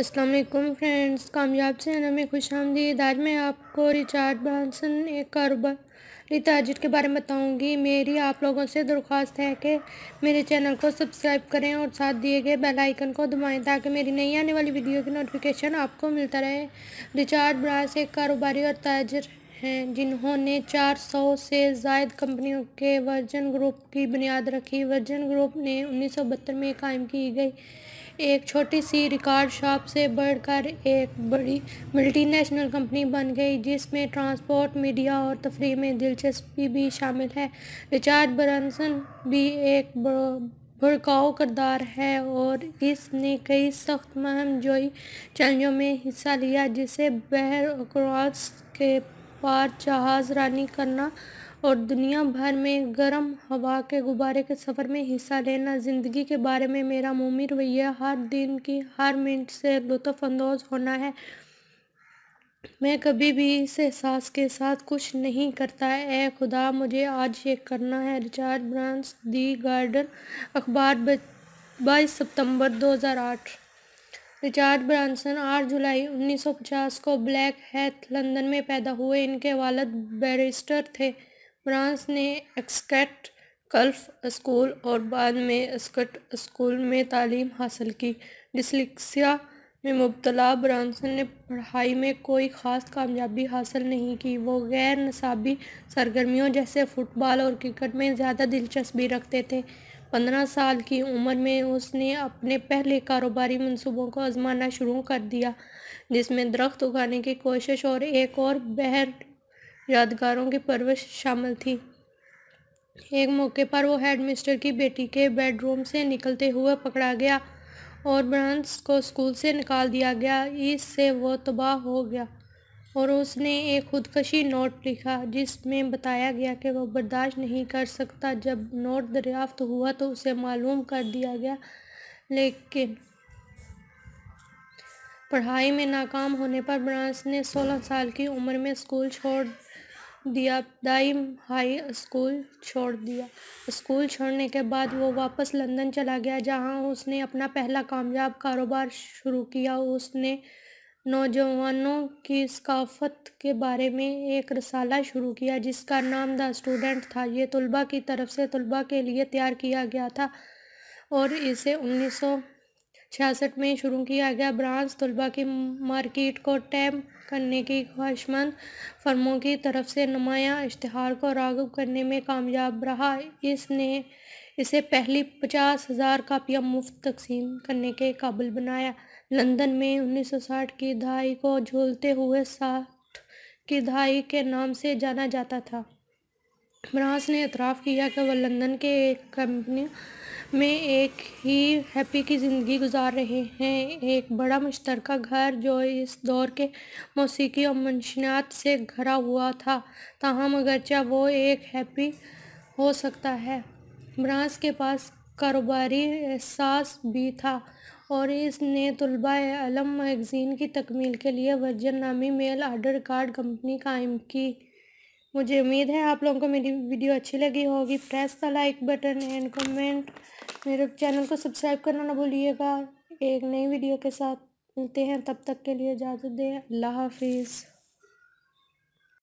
Aslam friends कामयाब से channel में खुश आमदीद आज मैं आपको रिचार्ड ब्रांसन एक कारोबारी ताजर के बारे में बताऊँगी मेरी आप लोगों से दरख्वास्त है कि मेरे चैनल को सब्सक्राइब करें और साथ दिए गए बेल आइकन को दबाएं ताकि मेरी नई आने वाली वीडियो की नोटिफिकेशन आपको मिलता रहे रिचार्ड ब्रांस एक कारोबारी और ताजर हैं जिन्होंने 400 से जायद कंपनियों के वर्जन ग्रुप की बुनियाद रखी वर्जन ग्रुप ने उन्नीस में कायम की गई एक छोटी सी रिकॉर्ड शॉप से बढ़कर एक बड़ी मल्टीनेशनल कंपनी बन गई जिसमें ट्रांसपोर्ट मीडिया और तफरी में दिलचस्पी भी शामिल है रिचार्ड बरनसन भी एक भड़काऊ करदार है और इसने कई सख्त महम जोई चैलेंजों में हिस्सा लिया जिसे बहर के पार जहाज़ रानी करना और दुनिया भर में गर्म हवा के गुब्बारे के सफ़र में हिस्सा लेना ज़िंदगी के बारे में मेरा मुमिर रवैया हर दिन की हर मिनट से लुफानंदोज़ होना है मैं कभी भी इस एहसास के साथ कुछ नहीं करता है ए खुदा मुझे आज ये करना है रिचार्ड ब्रांस दी गार्डन अखबार बाईस सितंबर 2008 रिचार्ड ब्रांसन आठ जुलाई 1950 को ब्लैक हैथ लंदन में पैदा हुए इनके वालद बैरिस्टर थे ब्रांस ने एक्सकेट कल्फ स्कूल और बाद में एक्सकट स्कूल में तालीम हासिल की डिसलिक्सिया में मुबतला ब्रांसन ने पढ़ाई में कोई ख़ास कामयाबी हासिल नहीं की वो गैर नसाबी सरगर्मियों जैसे फ़ुटबॉल और क्रिकेट में ज़्यादा दिलचस्पी रखते थे पंद्रह साल की उम्र में उसने अपने पहले कारोबारी मंसूबों को आजमाना शुरू कर दिया जिसमें दरख्त उगाने की कोशिश और एक और बहर यादगारों की परवरिश शामिल थी एक मौके पर वो हेड मिस्टर की बेटी के बेडरूम से निकलते हुए पकड़ा गया और ब्रांस को स्कूल से निकाल दिया गया इससे वो तबाह हो गया और उसने एक खुदकशी नोट लिखा जिसमें बताया गया कि वह बर्दाश्त नहीं कर सकता जब नोट दरियाफ्त हुआ तो उसे मालूम कर दिया गया लेकिन पढ़ाई में नाकाम होने पर ब्रांस ने 16 साल की उम्र में स्कूल छोड़ दिया दाइम हाई स्कूल छोड़ दिया स्कूल छोड़ने के बाद वो वापस लंदन चला गया जहां उसने अपना पहला कामयाब कारोबार शुरू किया उसने नौजवानों की सकाफ़त के बारे में एक रसाला शुरू किया जिसका नाम द स्टूडेंट था ये तलबा की तरफ से तलबा के लिए तैयार किया गया था और इसे उन्नीस सौ छियासठ में शुरू किया गया ब्रांस तलबा की मार्केट को टैम करने की ख्वाहिशमंद फर्मों की तरफ से नुमायाँ इश्तहार को रागब करने में कामयाब रहा इसने इसे पहली पचास हज़ार कापियाँ मुफ्त तकसीम करने के काबिल बनाया लंदन में 1960 की दहाई को झूलते हुए साठ की दहाई के नाम से जाना जाता था ब्रांस ने इतराफ़ किया कि वह लंदन के एक कंपनी में एक ही हैप्पी की ज़िंदगी गुजार रहे हैं एक बड़ा मुश्तरक घर जो इस दौर के मौसीकी और मनशियात से घरा हुआ था ताहम अगरचा वो एक हैप्पी हो सकता है ब्रांस के पास कारोबारी एहसास भी था और इसने तलबाम मैगज़ीन की तकमील के लिए वर्जन नामी मेल आर्डर कार्ड कंपनी कायम की मुझे उम्मीद है आप लोगों को मेरी वीडियो अच्छी लगी होगी press the like button and comment मेरे चैनल को सब्सक्राइब करना ना भूलिएगा एक नई वीडियो के साथ मिलते हैं तब तक के लिए इजाज़त दें अल्लाह हाफिज़